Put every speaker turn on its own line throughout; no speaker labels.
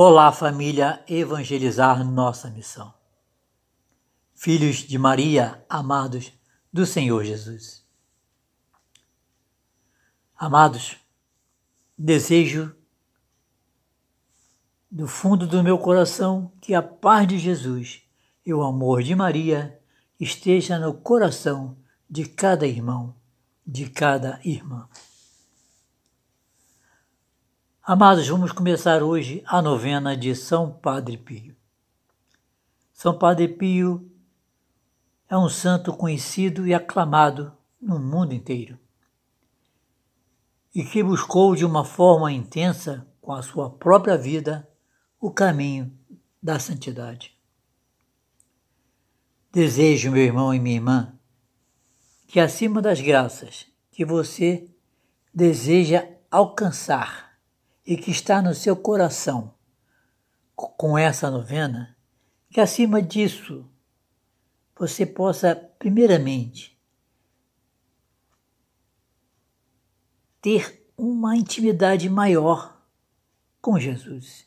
Olá, família Evangelizar Nossa Missão. Filhos de Maria, amados do Senhor Jesus. Amados, desejo do fundo do meu coração que a paz de Jesus e o amor de Maria esteja no coração de cada irmão, de cada irmã. Amados, vamos começar hoje a novena de São Padre Pio. São Padre Pio é um santo conhecido e aclamado no mundo inteiro e que buscou de uma forma intensa, com a sua própria vida, o caminho da santidade. Desejo, meu irmão e minha irmã, que acima das graças que você deseja alcançar, e que está no seu coração, com essa novena, que acima disso você possa, primeiramente, ter uma intimidade maior com Jesus.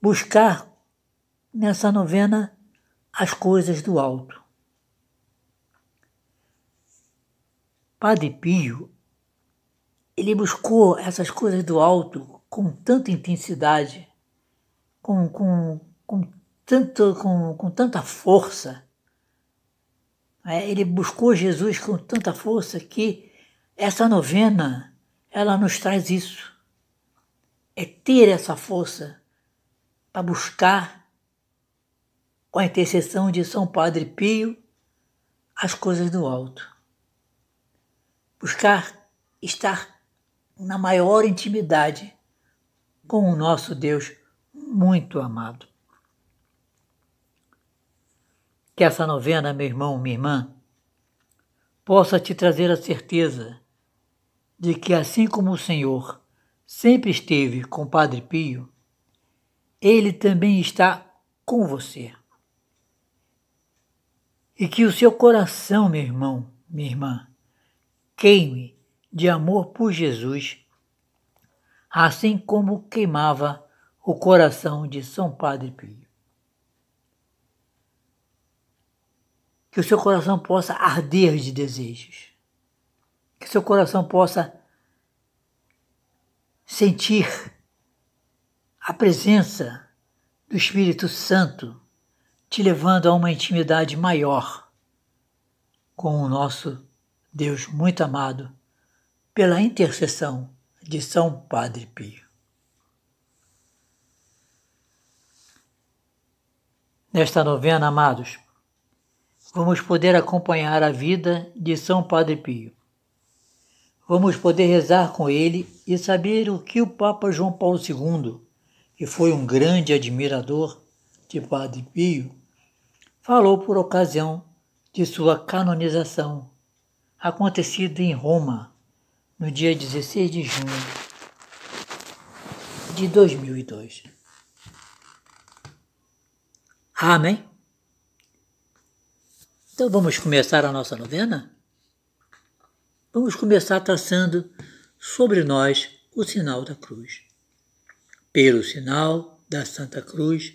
Buscar nessa novena as coisas do alto. Padre Pio ele buscou essas coisas do alto com tanta intensidade, com, com, com, tanto, com, com tanta força. É, ele buscou Jesus com tanta força que essa novena ela nos traz isso. É ter essa força para buscar, com a intercessão de São Padre Pio, as coisas do alto. Buscar estar na maior intimidade com o nosso Deus muito amado. Que essa novena, meu irmão, minha irmã, possa te trazer a certeza de que, assim como o Senhor sempre esteve com o Padre Pio, ele também está com você. E que o seu coração, meu irmão, minha irmã, queime de amor por Jesus, assim como queimava o coração de São Padre Pio. Que o seu coração possa arder de desejos, que seu coração possa sentir a presença do Espírito Santo te levando a uma intimidade maior com o nosso Deus muito amado pela intercessão de São Padre Pio. Nesta novena, amados, vamos poder acompanhar a vida de São Padre Pio. Vamos poder rezar com ele e saber o que o Papa João Paulo II, que foi um grande admirador de Padre Pio, falou por ocasião de sua canonização, acontecida em Roma, no dia 16 de junho de 2002. Amém? Então vamos começar a nossa novena? Vamos começar traçando sobre nós o sinal da cruz. Pelo sinal da Santa Cruz,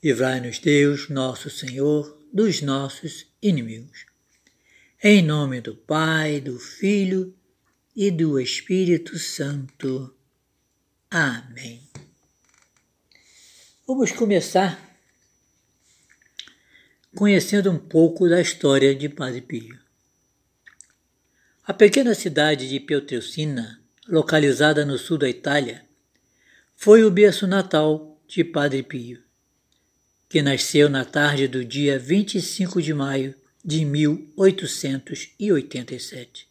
livrai-nos Deus, nosso Senhor, dos nossos inimigos. Em nome do Pai, do Filho e do Espírito Santo. Amém. Vamos começar conhecendo um pouco da história de Padre Pio. A pequena cidade de Pietrelcina, localizada no sul da Itália, foi o berço natal de Padre Pio, que nasceu na tarde do dia 25 de maio de 1887.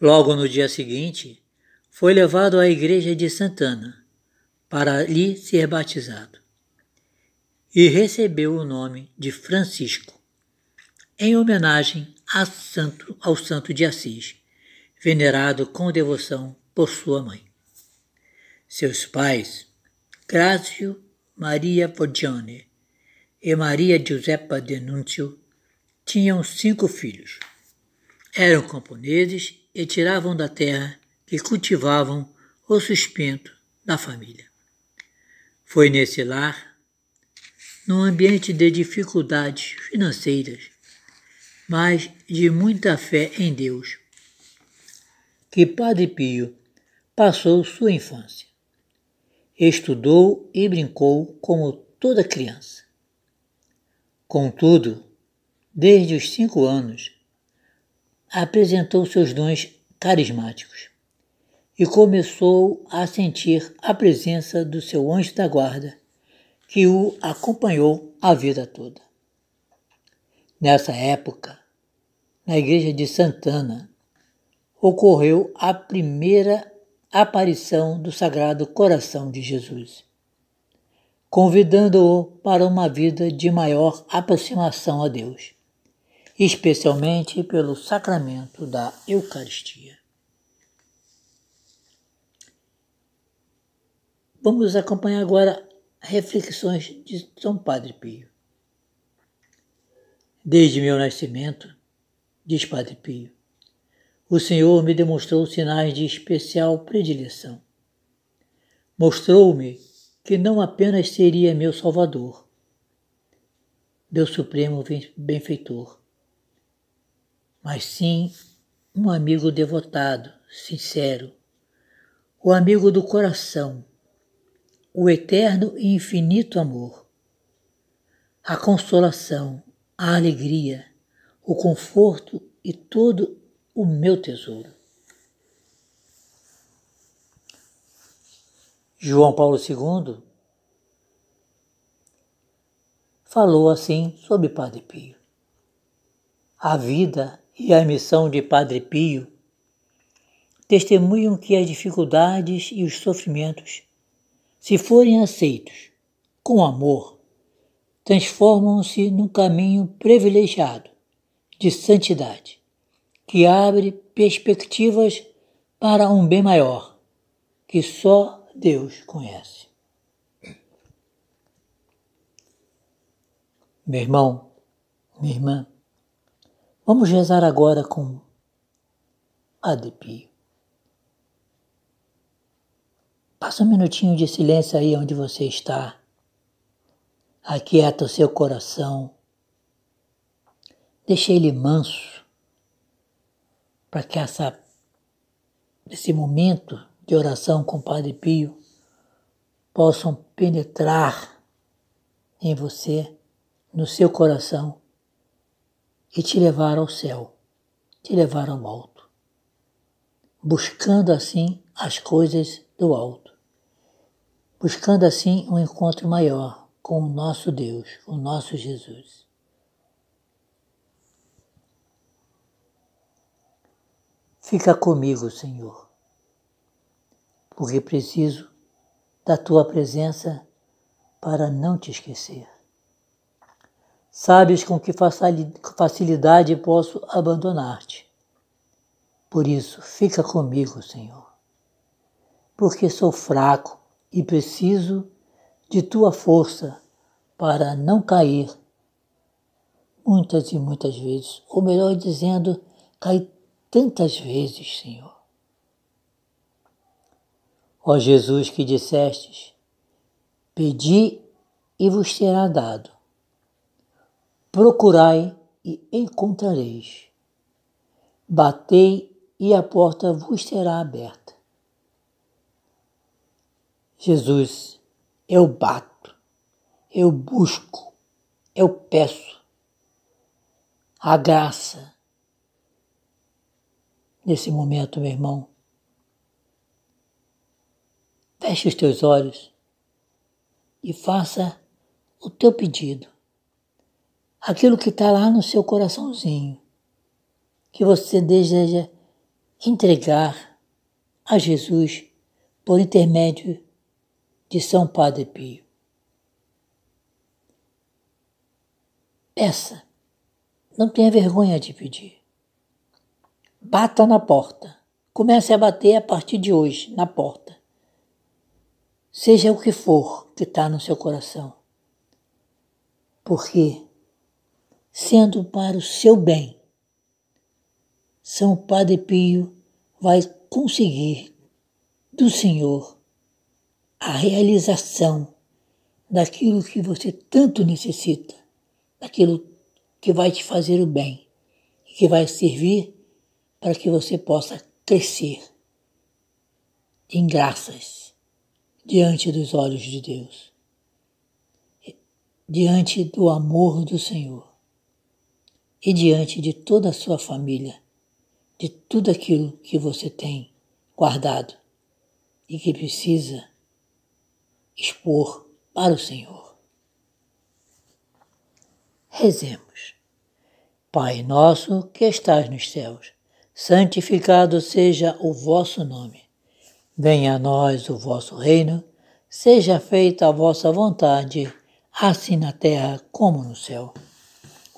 Logo no dia seguinte, foi levado à igreja de Santana para ali ser batizado e recebeu o nome de Francisco, em homenagem a santo, ao santo de Assis, venerado com devoção por sua mãe. Seus pais, Crácio Maria Poggione e Maria Giuseppa Denuncio, tinham cinco filhos. Eram camponeses e tiravam da terra que cultivavam o sustento da família. Foi nesse lar, num ambiente de dificuldades financeiras, mas de muita fé em Deus, que Padre Pio passou sua infância. Estudou e brincou como toda criança. Contudo, desde os cinco anos, apresentou seus dons carismáticos e começou a sentir a presença do seu anjo da guarda, que o acompanhou a vida toda. Nessa época, na igreja de Santana, ocorreu a primeira aparição do Sagrado Coração de Jesus, convidando-o para uma vida de maior aproximação a Deus especialmente pelo sacramento da Eucaristia. Vamos acompanhar agora reflexões de São Padre Pio. Desde meu nascimento, diz Padre Pio, o Senhor me demonstrou sinais de especial predileção. Mostrou-me que não apenas seria meu Salvador, meu supremo benfeitor, mas sim um amigo devotado, sincero, o amigo do coração, o eterno e infinito amor, a consolação, a alegria, o conforto e todo o meu tesouro. João Paulo II falou assim sobre Padre Pio. A vida e a missão de Padre Pio testemunham que as dificuldades e os sofrimentos, se forem aceitos com amor, transformam-se num caminho privilegiado de santidade, que abre perspectivas para um bem maior que só Deus conhece. Meu irmão, minha irmã, Vamos rezar agora com adepio. Passa um minutinho de silêncio aí onde você está. Aquieta o seu coração. Deixa ele manso para que essa, esse momento de oração com o Padre Pio possam penetrar em você, no seu coração e te levar ao céu, te levar ao alto, buscando assim as coisas do alto, buscando assim um encontro maior com o nosso Deus, com o nosso Jesus. Fica comigo, Senhor, porque preciso da tua presença para não te esquecer. Sabes com que facilidade posso abandonar-te. Por isso, fica comigo, Senhor, porque sou fraco e preciso de tua força para não cair muitas e muitas vezes, ou melhor dizendo, cair tantas vezes, Senhor. Ó Jesus que dissestes, pedi e vos será dado procurai e encontrareis. Batei e a porta vos será aberta. Jesus, eu bato, eu busco, eu peço a graça. Nesse momento, meu irmão, feche os teus olhos e faça o teu pedido aquilo que está lá no seu coraçãozinho, que você deseja entregar a Jesus por intermédio de São Padre Pio. Peça, não tenha vergonha de pedir. Bata na porta. Comece a bater a partir de hoje na porta. Seja o que for que está no seu coração. Porque sendo para o seu bem. São Padre Pio vai conseguir do Senhor a realização daquilo que você tanto necessita, daquilo que vai te fazer o bem e que vai servir para que você possa crescer em graças diante dos olhos de Deus, diante do amor do Senhor e diante de toda a sua família, de tudo aquilo que você tem guardado e que precisa expor para o Senhor. Rezemos. Pai nosso que estás nos céus, santificado seja o vosso nome. Venha a nós o vosso reino, seja feita a vossa vontade, assim na terra como no céu.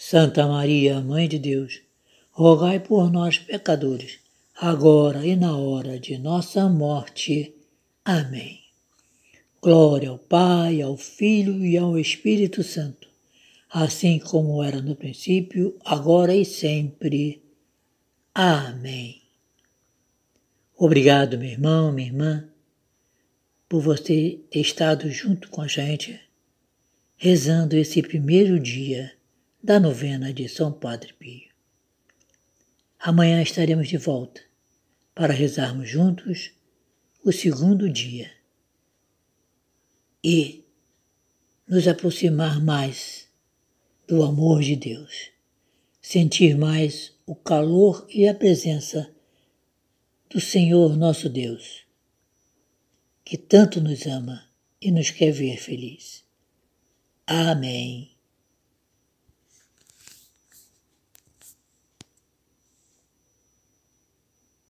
Santa Maria, Mãe de Deus, rogai por nós, pecadores, agora e na hora de nossa morte. Amém. Glória ao Pai, ao Filho e ao Espírito Santo, assim como era no princípio, agora e sempre. Amém. Obrigado, meu irmão, minha irmã, por você ter estado junto com a gente, rezando esse primeiro dia da novena de São Padre Pio. Amanhã estaremos de volta para rezarmos juntos o segundo dia e nos aproximar mais do amor de Deus, sentir mais o calor e a presença do Senhor nosso Deus, que tanto nos ama e nos quer ver feliz. Amém.